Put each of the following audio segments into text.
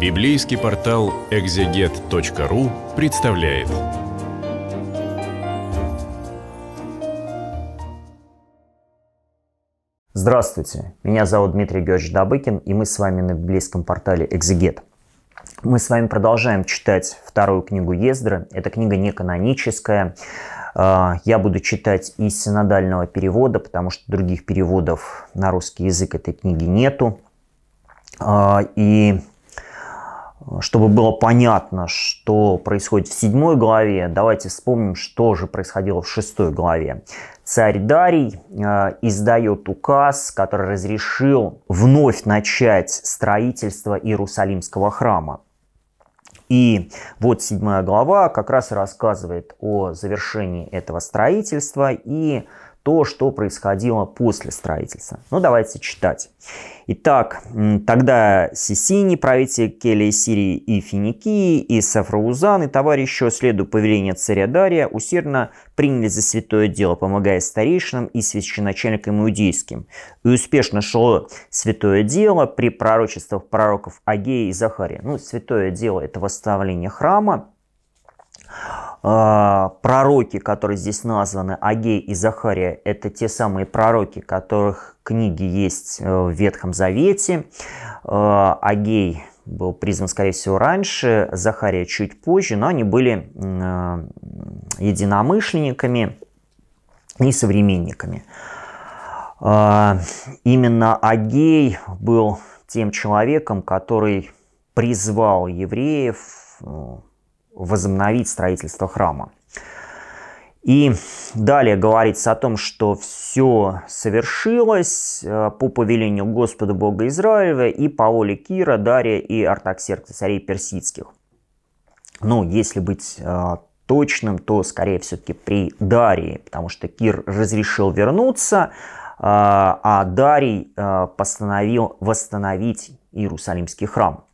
Библейский портал экзегет.ру представляет. Здравствуйте, меня зовут Дмитрий Георгиевич Добыкин, и мы с вами на библейском портале «Экзегет». Мы с вами продолжаем читать вторую книгу Ездры. Эта книга не каноническая. А, я буду читать из синодального перевода, потому что других переводов на русский язык этой книги нету. А, и чтобы было понятно, что происходит в седьмой главе, давайте вспомним, что же происходило в шестой главе. Царь Дарий э, издает указ, который разрешил вновь начать строительство Иерусалимского храма. И вот седьмая глава как раз рассказывает о завершении этого строительства и рассказывает то, что происходило после строительства. Ну, давайте читать. Итак, тогда Сисини, правитель Келии Сирии и Финикии, и Сафраузан, и товарищи, следуя повелению царя Дария, усердно приняли за святое дело, помогая старейшинам и священачальникам иудейским. И успешно шло святое дело при пророчествах пророков Агея и Захария. Ну, святое дело – это восстановление храма. А, пророки, которые здесь названы, Агей и Захария, это те самые пророки, которых книги есть э, в Ветхом Завете. Э, Агей был призван, скорее всего, раньше, Захария чуть позже, но они были э, единомышленниками и современниками. Именно Агей был тем человеком, который призвал евреев возобновить строительство храма. И далее говорится о том, что все совершилось э, по повелению Господа Бога Израилева и по воле Кира, Дария и Артаксеркса, царей персидских. Ну, если быть э, точным, то скорее все-таки при Дарии, потому что Кир разрешил вернуться, э, а Дарий постановил восстановить Иерусалимский храм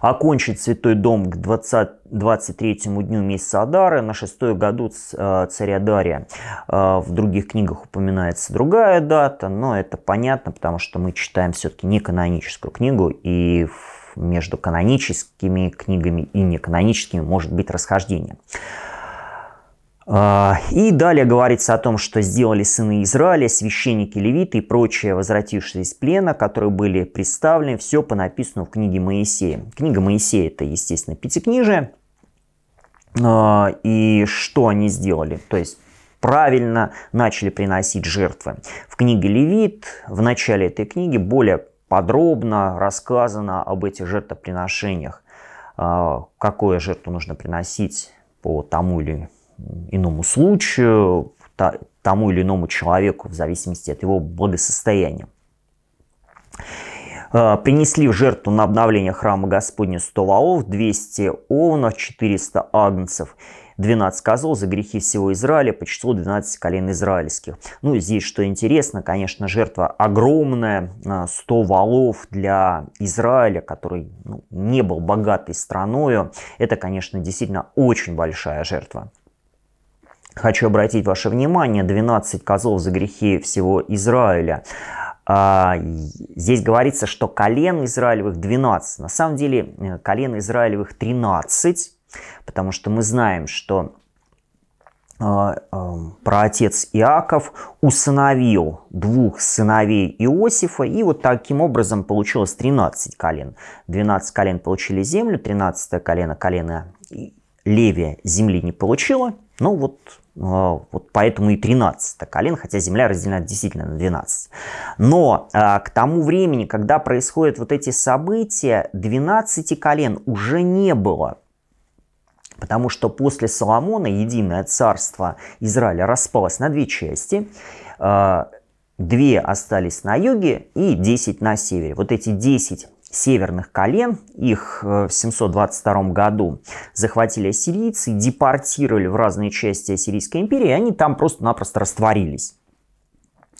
окончит Святой Дом к 20, 23 дню месяца Адара на шестой году э, царя Дария. Э, в других книгах упоминается другая дата, но это понятно, потому что мы читаем все-таки не каноническую книгу, и между каноническими книгами и неканоническими может быть расхождение. А, и далее говорится о том, что сделали сыны Израиля, священники левиты и прочие, возвратившиеся из плена, которые были представлены, все по написанному в книге Моисея. Книга Моисея – это, естественно, Пятикнижие. А, и что они сделали? То есть правильно начали приносить жертвы. В книге Левит, в начале этой книги, более подробно рассказано об этих жертвоприношениях. А, какую жертву нужно приносить по тому или иному случаю, тому или иному человеку, в зависимости от его благосостояния. Э, принесли в жертву на обновление храма Господня 100 валов, 200 овнов, 400 агнцев, 12 козлов за грехи всего Израиля, по числу 12 колен израильских. Ну, здесь что интересно, конечно, жертва огромная, 100 э, валов для Израиля, который ну, не был богатой страною. Это, конечно, действительно очень большая жертва. Хочу обратить ваше внимание, 12 козлов за грехи всего Израиля. А, здесь говорится, что колен Израилевых 12. На самом деле э, колен Израилевых 13, потому что мы знаем, что а, а, про отец Иаков усыновил двух сыновей Иосифа, и вот таким образом получилось 13 колен. 12 колен получили землю, 13 колено, колено Левия земли не получило, ну вот а, вот поэтому и 13 колен, хотя Земля разделена действительно на 12. Но а, к тому времени, когда происходят вот эти события, 12 колен уже не было. Потому что после Соломона единое царство Израиля распалось на две части. А, две остались на юге и 10 на севере. Вот эти 10 северных колен. Их э, в 722 году захватили ассирийцы, депортировали в разные части Ассирийской империи, и они там просто-напросто растворились.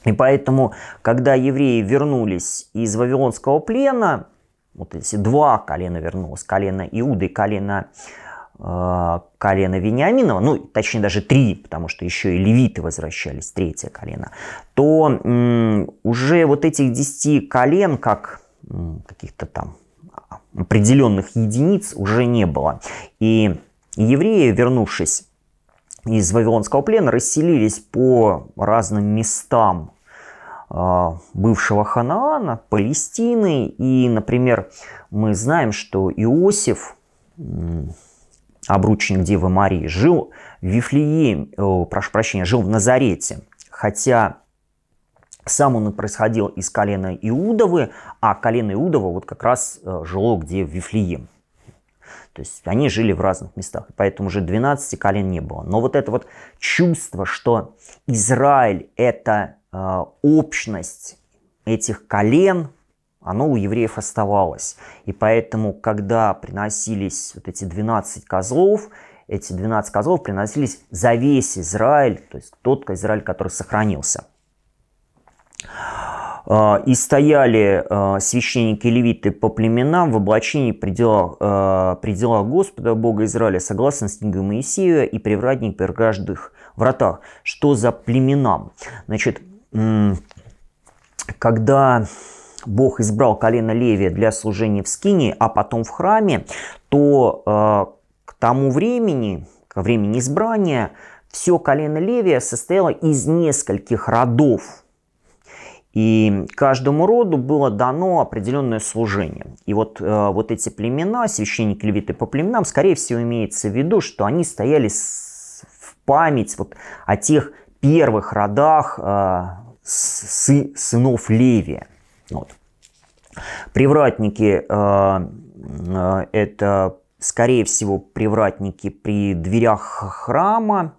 И поэтому, когда евреи вернулись из Вавилонского плена, вот эти два колена вернулось, колено Иуды и колено э, колено Вениаминова, ну, точнее, даже три, потому что еще и левиты возвращались, третье колено, то м, уже вот этих десяти колен, как каких-то там а, определенных единиц уже не было. И евреи, вернувшись из Вавилонского плена, расселились по разным местам а, бывшего Ханаана, Палестины. И, например, мы знаем, что Иосиф, обручник Девы Марии, жил в Вифлееме, э, прошу прощения, жил в Назарете. Хотя сам он происходил из колена Иудовы, а колено Иудова вот как раз э, жило где в Вифлеем. То есть они жили в разных местах, поэтому уже 12 колен не было. Но вот это вот чувство, что Израиль – это э, общность этих колен, оно у евреев оставалось. И поэтому, когда приносились вот эти 12 козлов, эти 12 козлов приносились за весь Израиль, то есть тот Израиль, который сохранился – а, и стояли а, священники левиты по племенам в облачении предела, а, предела Господа Бога Израиля, согласно с книгой Моисея и привратник при каждых вратах. Что за племенам? Значит, когда Бог избрал колено Левия для служения в Скине, а потом в храме, то к тому времени, ко времени избрания, все колено Левия состояло из нескольких родов – и каждому роду было дано определенное служение. И вот, э, вот эти племена, священники левиты по племенам, скорее всего, имеется в виду, что они стояли в память вот о тех первых родах э, сы, сынов Левия. Вот. Привратники э, это, скорее всего, привратники при дверях храма,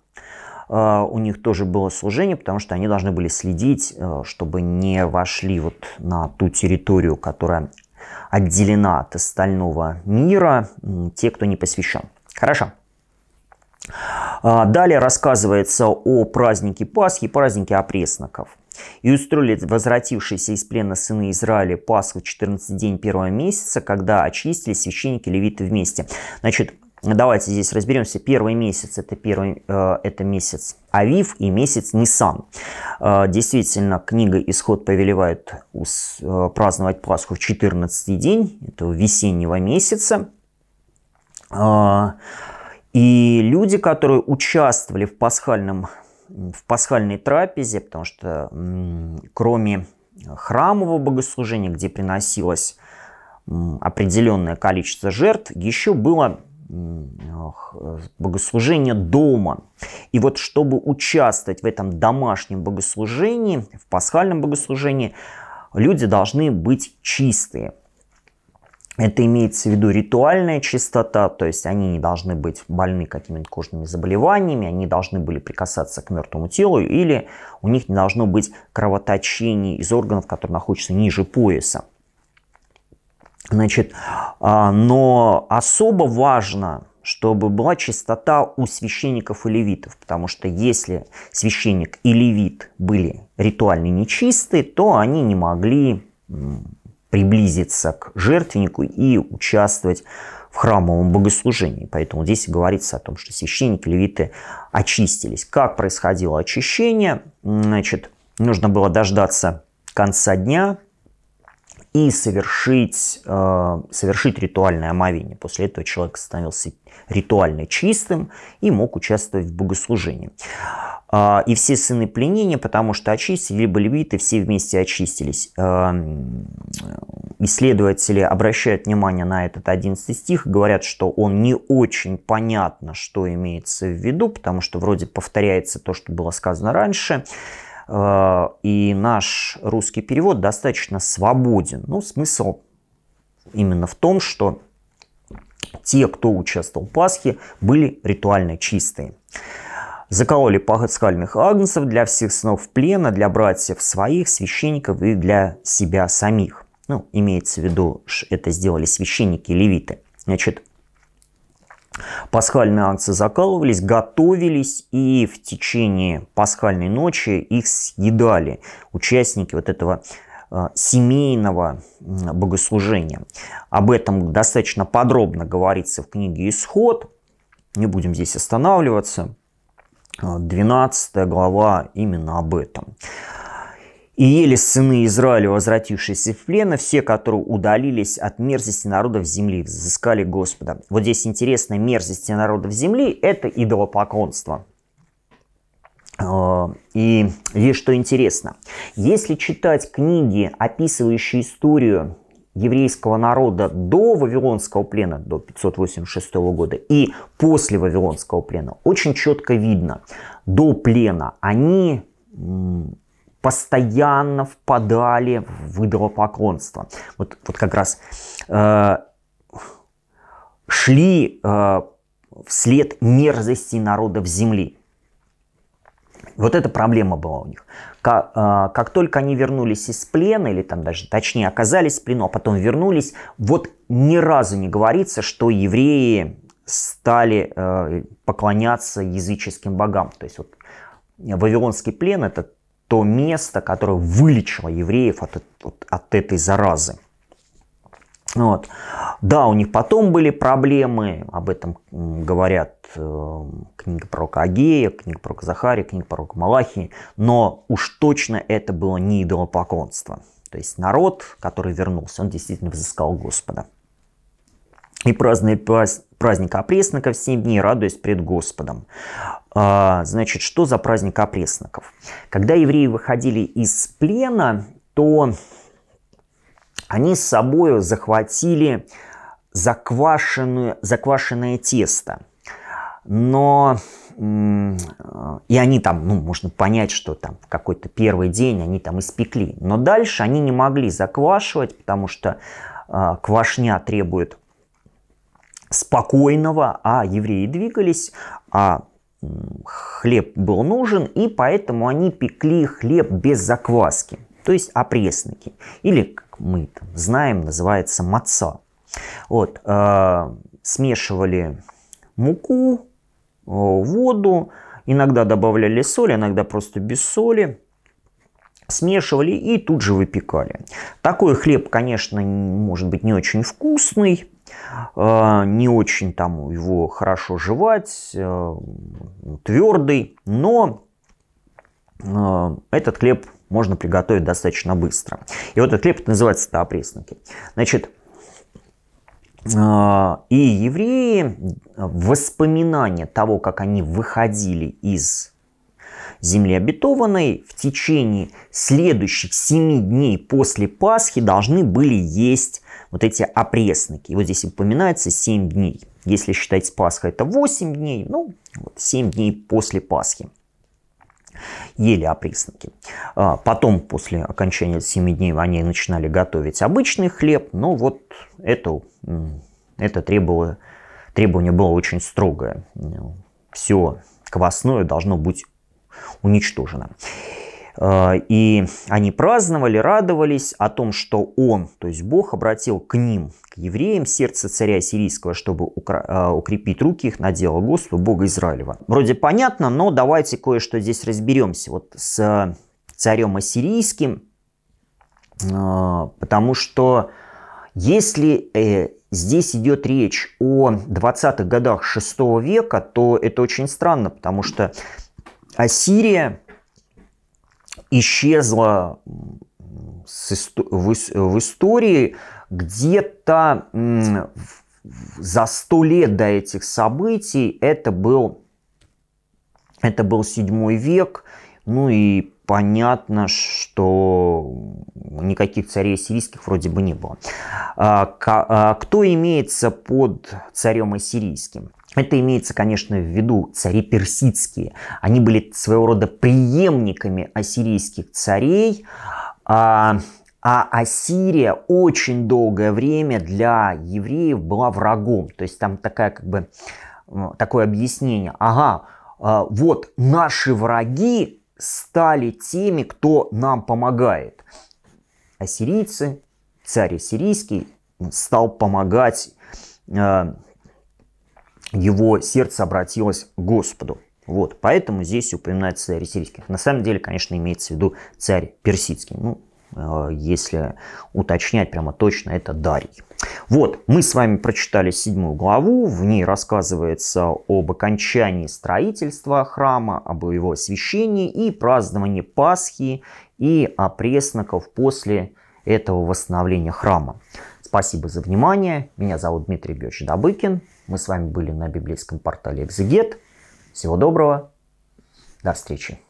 а, у них тоже было служение, потому что они должны были следить, э, чтобы не вошли вот на ту территорию, которая отделена от остального мира, те, кто не посвящен. Хорошо. А, далее рассказывается о празднике Пасхи, празднике опресноков. И устроили возвратившиеся из плена сыны Израиля Пасху 14 день первого месяца, когда очистили священники левиты вместе. Значит, Давайте здесь разберемся. Первый месяц это первый э, это месяц Авив и месяц Нисан. Э, действительно, книга «Исход» повелевает э, праздновать Пасху в 14 день этого весеннего месяца. И люди, которые участвовали в пасхальном в пасхальной трапезе, потому что кроме храмового богослужения, где приносилось определенное количество жертв, еще было Э, богослужение дома. И вот чтобы участвовать в этом домашнем богослужении, в пасхальном богослужении, люди должны быть чистые. Это имеется в виду ритуальная чистота, то есть они не должны быть больны какими-то кожными заболеваниями, они должны были прикасаться к мертвому телу или у них не должно быть кровоточений из органов, которые находятся ниже пояса. Значит, а, но особо важно, чтобы была чистота у священников и левитов, потому что если священник и левит были ритуально нечисты, то они не могли приблизиться к жертвеннику и участвовать в храмовом богослужении. Поэтому здесь говорится о том, что священники, и левиты очистились. Как происходило очищение? Значит, нужно было дождаться конца дня, и совершить, э, совершить ритуальное омовение. После этого человек становился ритуально чистым и мог участвовать в богослужении. Э, и все сыны пленения, потому что очистили, либо левиты, все вместе очистились. Э, исследователи обращают внимание на этот 11 стих, говорят, что он не очень понятно, что имеется в виду, потому что вроде повторяется то, что было сказано раньше. Э, и наш русский перевод достаточно свободен. Ну, смысл именно в том, что те, кто участвовал в Пасхе, были ритуально чистые. Закололи пасхальных агнцев для всех снов плена, для братьев своих, священников и для себя самих. Ну, имеется в виду, это сделали священники левиты. Значит, Пасхальные акции закалывались, готовились и в течение пасхальной ночи их съедали участники вот этого э, семейного богослужения. Об этом достаточно подробно говорится в книге «Исход». Не будем здесь останавливаться. 12 э, глава именно об этом. И ели сыны Израиля, возвратившиеся в плен, а все, которые удалились от мерзости народов земли, взыскали Господа. Вот здесь интересно, мерзости народов земли – это идолопоклонство. А, и видишь, что интересно. Если читать книги, описывающие историю еврейского народа до Вавилонского плена, до 586 года, и после Вавилонского плена, очень четко видно, до плена они постоянно впадали в идолопоклонство. Вот, вот как раз э, шли э, вслед мерзости народов земли. Вот эта проблема была у них. Как, э, как только они вернулись из плена, или там даже точнее оказались в плену, а потом вернулись, вот ни разу не говорится, что евреи стали э, поклоняться языческим богам. То есть вот э, Вавилонский плен – этот то место, которое вылечило евреев от, от, от этой заразы. Вот. Да, у них потом были проблемы, об этом говорят э, книга пророка Агея, книга пророка Захария, книга пророка Малахии, но уж точно это было не идолопоклонство. То есть народ, который вернулся, он действительно взыскал Господа. И праздновали, праздника опресноков, 7 дней радуясь пред Господом. А, значит, что за праздник опресноков? Когда евреи выходили из плена, то они с собой захватили заквашенное тесто. Но и они там, ну, можно понять, что там в какой-то первый день они там испекли. Но дальше они не могли заквашивать, потому что э, квашня требует спокойного, а евреи двигались, а хлеб был нужен, и поэтому они пекли хлеб без закваски, то есть опресники, или, как мы там знаем, называется маца. Вот, э, смешивали муку, э, воду, иногда добавляли соль, иногда просто без соли, смешивали и тут же выпекали. Такой хлеб, конечно, может быть не очень вкусный, а, не очень там его хорошо жевать, э, твердый, но э, этот хлеб можно приготовить достаточно быстро. И вот этот хлеб называется «Таопрессники». Значит, э, и евреи воспоминания того, как они выходили из земли обетованной в течение следующих семи дней после Пасхи должны были есть вот эти опресники. И вот здесь упоминается 7 дней. Если считать с Пасхой, это 8 дней, ну, вот 7 дней после Пасхи ели опресники. А, потом, после окончания 7 дней, они начинали готовить обычный хлеб, но вот это, это требовало, требование было очень строгое. Все квасное должно быть уничтожена. Э, и они праздновали, радовались о том, что он, то есть Бог, обратил к ним, к евреям, сердце царя сирийского, чтобы э, укрепить руки их на дело Господа, Бога Израилева. Вроде понятно, но давайте кое-что здесь разберемся. Вот с царем ассирийским, э, потому что если здесь идет речь о 20-х годах 6 века, то это очень странно, потому что Ассирия исчезла в истории где-то за сто лет до этих событий. Это был, это был 7 век. Ну и понятно, что никаких царей сирийских вроде бы не было. А, а, кто имеется под царем ассирийским? Это имеется, конечно, в виду цари персидские. Они были своего рода преемниками ассирийских царей. А, а Ассирия очень долгое время для евреев была врагом. То есть там такая как бы такое объяснение. Ага, а, вот наши враги стали теми, кто нам помогает. Ассирийцы, царь ассирийский стал помогать э, его сердце обратилось к Господу. Вот, поэтому здесь упоминается царь сирийский. На самом деле, конечно, имеется в виду царь персидский. Ну, э, если уточнять прямо точно, это Дарий. Вот, мы с вами прочитали седьмую главу, в ней рассказывается об окончании строительства храма, об его освящении и праздновании Пасхи и о после этого восстановления храма. Спасибо за внимание, меня зовут Дмитрий Георгиевич Добыкин, мы с вами были на библейском портале Экзегет. Всего доброго. До встречи.